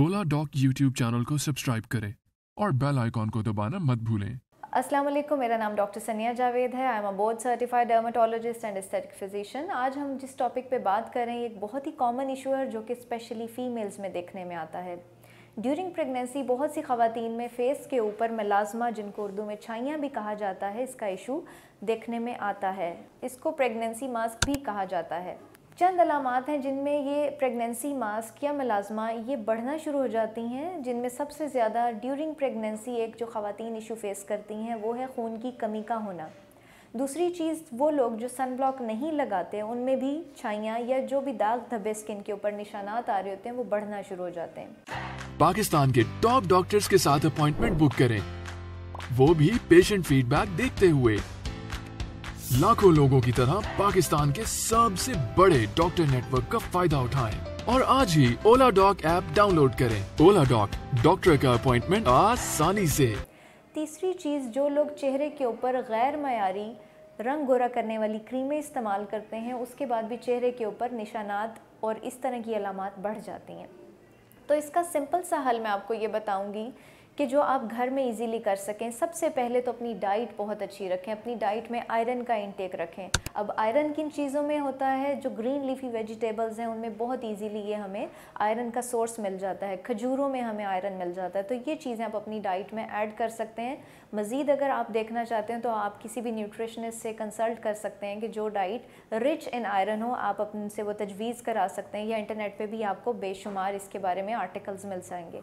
ओला Doc YouTube channel को subscribe करें और बेल आइकॉन को दबाना मत भूलें अस्सलाम वालेकुम मेरा नाम डॉक्टर सनिया जावेद है I am a board certified dermatologist and aesthetic physician आज हम जिस टॉपिक पे बात कर रहे हैं एक बहुत ही कॉमन इशू है जो कि स्पेशली फ़ीमेल्स में देखने में आता है ड्यूरिंग प्रेगनेंसी बहुत सी खातन में फेस के ऊपर मिलाजमा जिनको उर्दू में छाइयाँ भी कहा जाता है इसका इशू देखने में आता है इसको प्रेगनेंसी मास्क भी कहा जाता है चंद अलामत हैं जिनमें ये प्रेगनेंसी मास्क या मलाजमा ये बढ़ना शुरू हो जाती हैं जिनमें सबसे ज़्यादा ड्यूरिंग प्रेगनेंसी एक जो ख़वातीन इशू फेस करती हैं वो है खून की कमी का होना दूसरी चीज़ वो लोग जो सन ब्लॉक नहीं लगाते उनमें भी छाइयाँ या जो भी दाग धब्बे स्किन के ऊपर निशानात आ रहे होते हैं वो बढ़ना शुरू हो जाते हैं पाकिस्तान के टॉप डॉक्टर्स के साथ अपॉइंटमेंट बुक करें वो भी पेशेंट फीडबैक देखते हुए लाखों लोगों की तरह पाकिस्तान के सबसे बड़े डॉक्टर नेटवर्क का फायदा उठाएं और आज ही ओला डॉक ऐप डाउनलोड करें ओला डॉक डॉक्टर का अपॉइंटमेंट आसानी से तीसरी चीज़ जो लोग चेहरे के ऊपर गैर मयारी रंग गोरा करने वाली क्रीमें इस्तेमाल करते हैं उसके बाद भी चेहरे के ऊपर निशानात और इस तरह की अलामत बढ़ जाती हैं तो इसका सिंपल सा हल मैं आपको ये बताऊंगी कि जो आप घर में इजीली कर सकें सबसे पहले तो अपनी डाइट बहुत अच्छी रखें अपनी डाइट में आयरन का इंटेक रखें अब आयरन किन चीज़ों में होता है जो ग्रीन लीफी वेजिटेबल्स हैं उनमें बहुत इजीली ये हमें आयरन का सोर्स मिल जाता है खजूरों में हमें आयरन मिल जाता है तो ये चीज़ें आप अपनी डाइट में ऐड कर सकते हैं मज़ीद अगर आप देखना चाहते हैं तो आप किसी भी न्यूट्रिशनिस्ट से कंसल्ट कर सकते हैं कि जो डाइट रिच इन आयरन हो आप अपने से वो तजवीज़ करा सकते हैं या इंटरनेट पर भी आपको बेशुमार इसके बारे में आर्टिकल्स मिल जाएंगे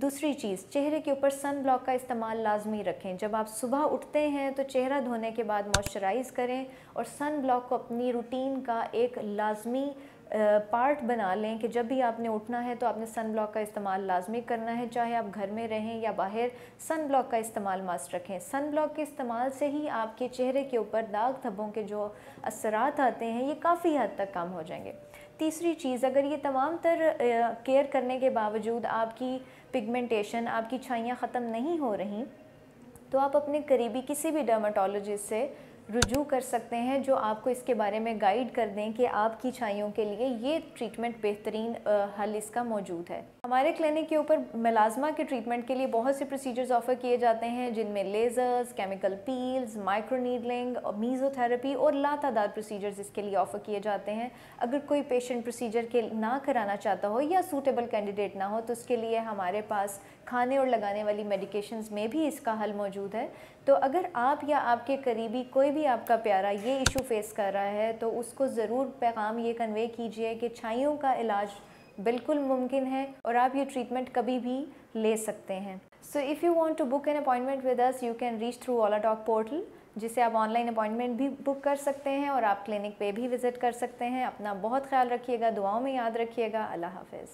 दूसरी चीज़ चेहरे के ऊपर सन ब्लॉक का इस्तेमाल लाजमी रखें जब आप सुबह उठते हैं तो चेहरा धोने के बाद मॉइस्चराइज़ करें और सन ब्लॉक को अपनी रूटीन का एक लाजमी पार्ट बना लें कि जब भी आपने उठना है तो आपने सन ब्लॉक का इस्तेमाल लाजमी करना है चाहे आप घर में रहें या बाहर सन ब्लॉक का इस्तेमाल मास्ट रखें सन ब्लॉक के इस्तेमाल से ही आपके चेहरे के ऊपर दाग धब्बों के जो असरात आते हैं ये काफ़ी हद तक कम हो जाएंगे तीसरी चीज़ अगर ये तमाम तर केयर करने के बावजूद आपकी पिगमेंटेशन आपकी छाइयाँ ख़त्म नहीं हो रही तो आप अपने करीबी किसी भी डर्माटोलोजिस्ट से रुजू कर सकते हैं जो आपको इसके बारे में गाइड कर दें कि आपकी छाइयों के लिए ये ट्रीटमेंट बेहतरीन हल इसका मौजूद है हमारे क्लिनिक के ऊपर मिलाजमा के ट्रीटमेंट के लिए बहुत से प्रोसीजर्स ऑफर किए जाते हैं जिनमें लेज़र्स केमिकल पील्स माइक्रोनीडलिंग और मीज़ोथेरेपी और लातादार प्रोसीजर्स इसके लिए ऑफ़र किए जाते हैं अगर कोई पेशेंट प्रोसीजर के ना कराना चाहता हो या सूटेबल कैंडिडेट ना हो तो उसके लिए हमारे पास खाने और लगाने वाली मेडिकेशंस में भी इसका हल मौजूद है तो अगर आप या आपके करीबी कोई भी आपका प्यारा ये इशू फेस कर रहा है तो उसको ज़रूर पैगाम ये कन्वे कीजिए कि छाइयों का इलाज बिल्कुल मुमकिन है और आप ये ट्रीटमेंट कभी भी ले सकते हैं so if you want to book an appointment with us you can reach through Ola Doc portal जिसे आप ऑनलाइन अपॉइंटमेंट भी बुक कर सकते हैं और आप क्लिनिक पे भी विज़िट कर सकते हैं अपना बहुत ख्याल रखिएगा दुआओं में याद रखिएगा अल्लाह हाफिज़